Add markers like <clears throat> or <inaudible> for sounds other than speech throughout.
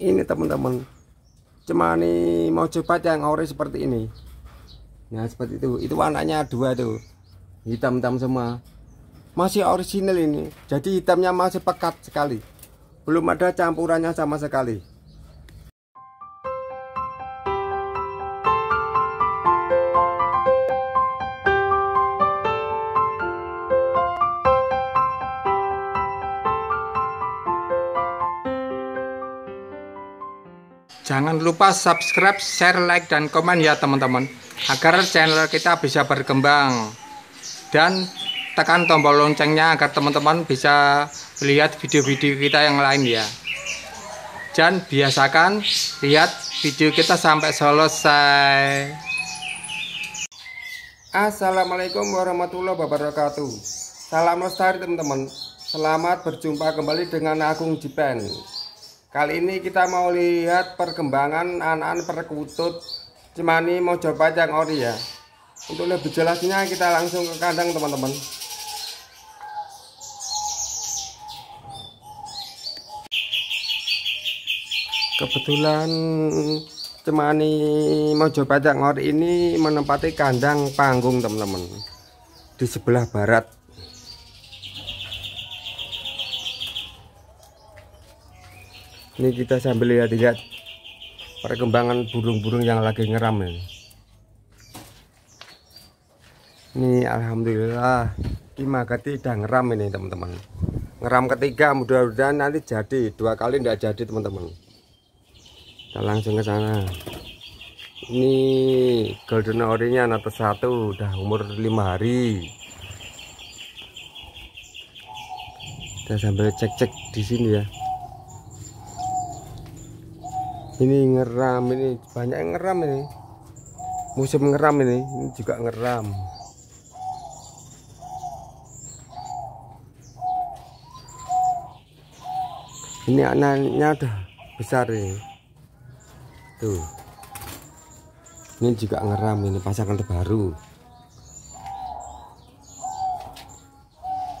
ini teman-teman cuma nih mau cepat yang ori seperti ini nah seperti itu itu anaknya dua tuh hitam-hitam semua masih original ini jadi hitamnya masih pekat sekali belum ada campurannya sama sekali Jangan lupa subscribe, share, like, dan komen ya teman-teman Agar channel kita bisa berkembang Dan tekan tombol loncengnya agar teman-teman bisa lihat video-video kita yang lain ya Dan biasakan lihat video kita sampai selesai Assalamualaikum warahmatullahi wabarakatuh Salam lestari teman-teman Selamat berjumpa kembali dengan Agung Jipen Kali ini kita mau lihat perkembangan anak-anak perkutut Cimani Mojo Pajang Ori ya. Untuk lebih jelasnya kita langsung ke kandang teman-teman. Kebetulan Cemani Mojo Pajang Ori ini menempati kandang panggung teman-teman di sebelah barat ini kita sambil lihat-lihat perkembangan burung-burung yang lagi ngeram ini ini Alhamdulillah Kimakati udah ngeram ini teman-teman ngeram ketiga mudah-mudahan nanti jadi dua kali tidak jadi teman-teman kita langsung ke sana ini golden orinya nata satu udah umur lima hari kita sambil cek-cek di sini ya ini ngeram ini banyak yang ngeram ini musim ngeram ini ini juga ngeram ini anaknya udah besar ini tuh ini juga ngeram ini pasangan terbaru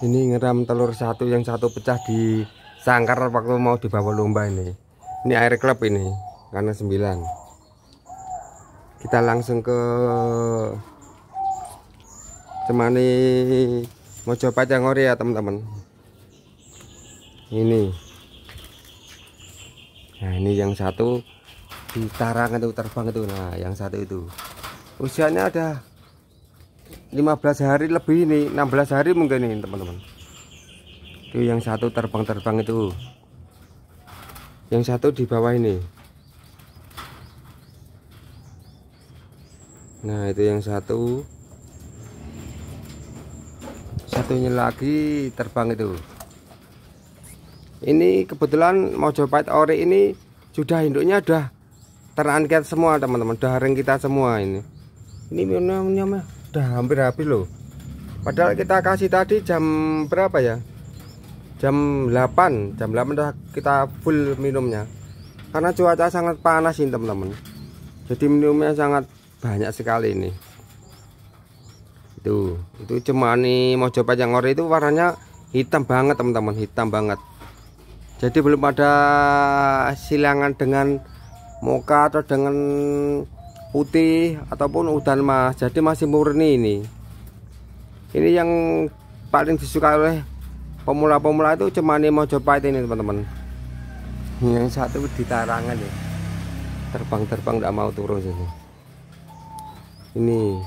ini ngeram telur satu yang satu pecah di sangkar waktu mau dibawa lomba ini ini air klub ini karena 9 kita langsung ke cemani mojo pacangori ya teman-teman ini nah ini yang satu di tarang itu terbang itu nah yang satu itu usianya ada 15 hari lebih ini 16 hari mungkin ini teman-teman itu yang satu terbang-terbang itu yang satu di bawah ini nah itu yang satu satunya lagi terbang itu ini kebetulan Mojopahit ori ini sudah induknya sudah terangkat semua teman-teman sudah -teman. kita semua ini ini minumnya udah hampir habis loh padahal kita kasih tadi jam berapa ya jam 8 jam 8 sudah kita full minumnya karena cuaca sangat panas ini teman-teman jadi minumnya sangat banyak sekali ini tuh itu cemani mojo panjang ori itu warnanya hitam banget teman-teman hitam banget jadi belum ada silangan dengan moka atau dengan putih ataupun udan mas jadi masih murni ini ini yang paling disukai oleh pemula-pemula itu cemani coba ini teman-teman yang satu di tarangan ya terbang-terbang tidak mau turun sini ini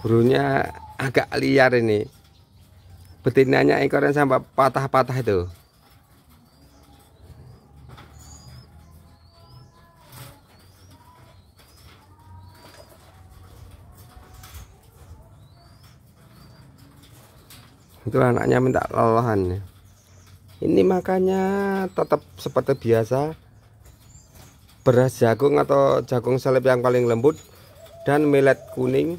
burunya agak liar ini betinanya ekornya sampai patah-patah itu itu anaknya minta lelahan ini makanya tetap seperti biasa beras jagung atau jagung seleb yang paling lembut dan melet kuning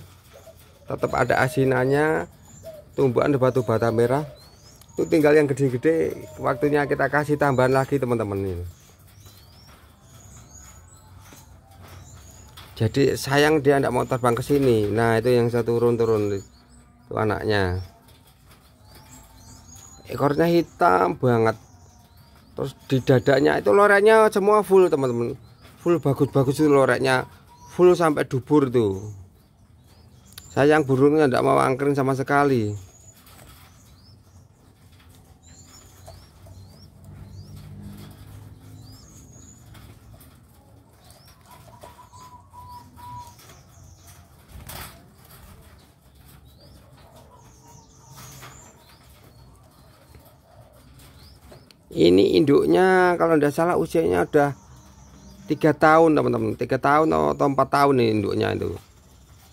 tetap ada asinannya tumbuhan batu bata merah itu tinggal yang gede-gede waktunya kita kasih tambahan lagi teman-teman ini jadi sayang dia tidak mau terbang ke sini nah itu yang saya turun-turun itu anaknya ekornya hitam banget terus di dadanya itu loreknya semua full teman-teman full bagus-bagus itu loreknya full sampai dubur tuh sayang burungnya tidak mau angkring sama sekali ini induknya kalau tidak salah usianya udah tiga tahun teman-teman tiga tahun atau empat tahun nih induknya itu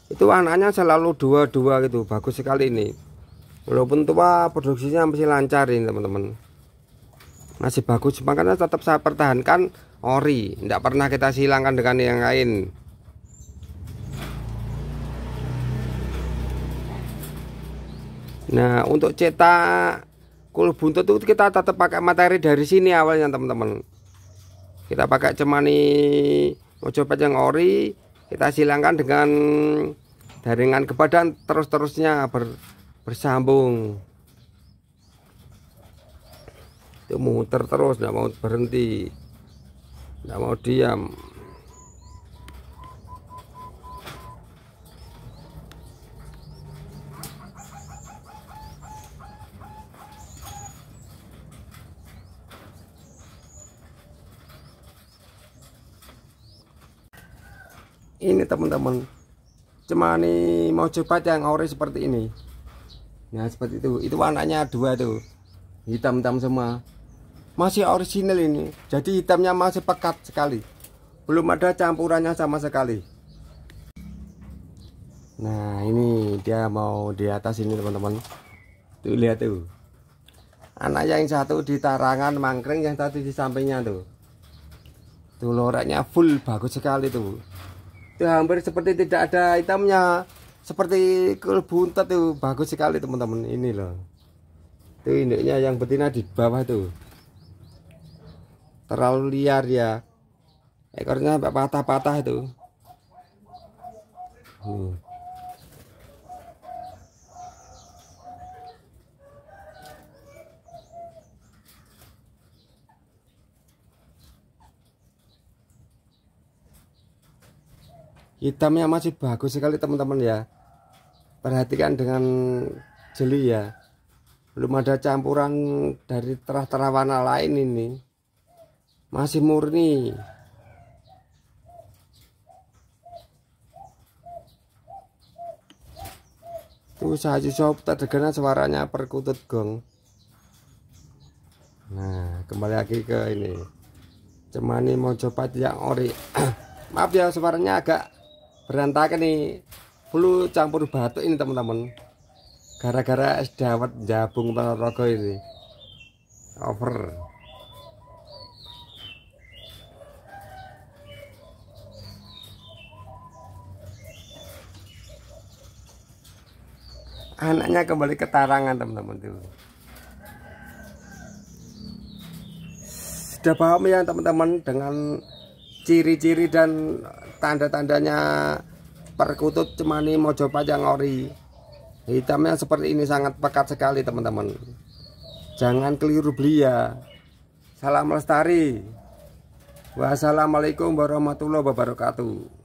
itu anaknya selalu dua-dua gitu bagus sekali ini walaupun tua produksinya masih lancar ini teman-teman masih bagus makanya tetap saya pertahankan ori tidak pernah kita silangkan dengan yang lain nah untuk cetak kul buntut itu kita tetap pakai materi dari sini awalnya teman-teman kita pakai cemani mojo panjang ori kita silangkan dengan daringan ke badan terus-terusnya ber, bersambung itu muter terus tidak mau berhenti tidak mau diam ini teman-teman cuma nih mau coba yang ori seperti ini nah seperti itu itu warnanya dua tuh hitam-hitam semua masih original ini jadi hitamnya masih pekat sekali belum ada campurannya sama sekali nah ini dia mau di atas ini teman-teman tuh lihat tuh anak yang satu di tarangan mangkring yang tadi di sampingnya tuh tuh loreknya full bagus sekali tuh ya hampir seperti tidak ada hitamnya seperti kelebu unta tuh bagus sekali teman-teman ini loh itu induknya yang betina di bawah tuh terlalu liar ya ekornya patah-patah itu hmm. hitamnya masih bagus sekali teman-teman ya perhatikan dengan jeli ya belum ada campuran dari terah-terah warna lain ini masih murni tuh saji sop terdengar suaranya perkutut gong nah kembali lagi ke ini cemani coba yang ori <clears throat> maaf ya suaranya agak berantakan nih perlu campur batu ini teman-teman gara-gara es dawet jabung rogo ini over anaknya kembali ke tarangan teman-teman tuh sudah paham ya teman-teman dengan ciri-ciri dan tanda-tandanya perkutut cemani mojo panjang ori hitamnya seperti ini sangat pekat sekali teman-teman jangan keliru beli ya salam lestari wassalamualaikum warahmatullahi wabarakatuh